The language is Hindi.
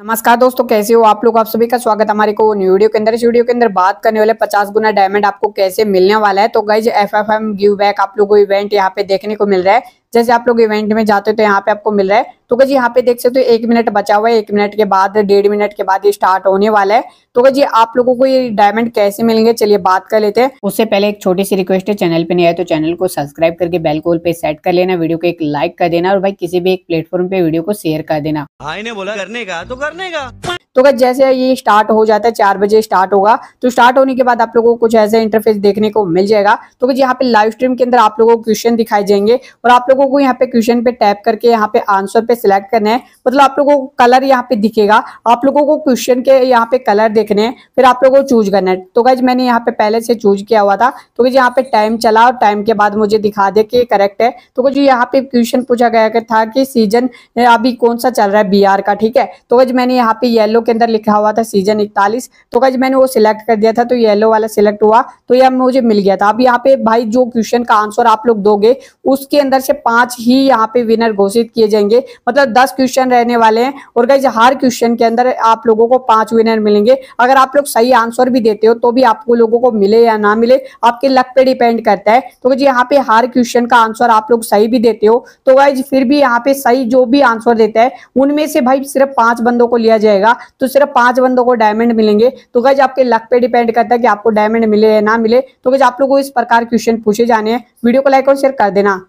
नमस्कार दोस्तों कैसे हो आप लोग आप सभी का स्वागत हमारे को न्यू वीडियो के अंदर इस वीडियो के अंदर बात करने वाले 50 गुना डायमंड आपको कैसे मिलने वाला है तो guys F F M give back आप लोगों को इवेंट यहाँ पे देखने को मिल रहा है जैसे आप लोग इवेंट में जाते हो तो यहाँ पे आपको मिल रहा है तो जी यहाँ पे देख सकते हो तो एक मिनट बचा हुआ है एक मिनट के बाद डेढ़ मिनट के बाद ये स्टार्ट होने वाला है तो जी आप लोगों को ये डायमंड कैसे मिलेंगे चलिए बात कर लेते हैं उससे पहले एक छोटी सी रिक्वेस्ट है चैनल पे नहीं आए तो चैनल को सब्सक्राइब करके बेल को पे सेट कर लेना वीडियो को एक लाइक कर देना और भाई किसी भी एक प्लेटफॉर्म पे वीडियो को शेयर कर देना भाई हाँ, ने बोला करने का तो करने का तो क्या जैसे ये स्टार्ट हो जाता है चार बजे स्टार्ट होगा तो स्टार्ट होने के बाद आप लोगों को कुछ ऐसे इंटरफेस देखने को मिल जाएगा तो क्या यहाँ पे लाइव स्ट्रीम के अंदर आप लोगों को क्वेश्चन दिखाई जाएंगे और आप लोगों को यहाँ पे क्वेश्चन पे टैप करके यहाँ पे आंसर पे पे सिलेक्ट करना है मतलब आप लोगों को कलर यहाँ पे दिखेगा आप लोगों को क्वेश्चन के यहाँ पे कलर देखने हैं फिर आप लोगों को चूज करना है तो गज मैंने यहाँ पे पहले से चूज किया हुआ था तो गज यहाँ पे टाइम चला और टाइम के बाद मुझे दिखा दे कि करेक्ट है तो गज यहाँ पे क्वेश्चन पूछा गया था कि सीजन अभी कौन सा चल रहा है बिहार का ठीक है तो गज मैंने यहाँ पे येलो के अंदर लिखा हुआ था सीजन इकतालीस तो गज मैंने वो सिलेक्ट कर दिया था तो येलो वाला सिलेक्ट हुआ तो यह मुझे मिल गया था अब यहाँ पे भाई जो क्वेश्चन का आंसर आप लोग दोगे उसके अंदर से पांच ही यहाँ पे विनर घोषित किए जाएंगे मतलब दस क्वेश्चन रहने वाले हैं और गाइज हर क्वेश्चन के अंदर आप लोगों को पांच विनर मिलेंगे अगर आप लोग सही आंसर भी देते हो तो भी आपको लोगों को मिले या ना मिले आपके लक पे डिपेंड करता है तो गाइज यहाँ पे हर क्वेश्चन का आंसर आप लोग सही भी देते हो तो गाइज फिर भी यहाँ पे सही जो भी आंसर देता है उनमें से भाई सिर्फ पांच बंदों को लिया जाएगा तो सिर्फ पांच बंदों को डायमंड मिलेंगे तो गाइज आपके लक पे डिपेंड करता है कि आपको डायमंड मिले या ना मिले तो गाइज आप लोग को इस प्रकार क्वेश्चन पूछे जाने हैं वीडियो को लाइक और शेयर कर देना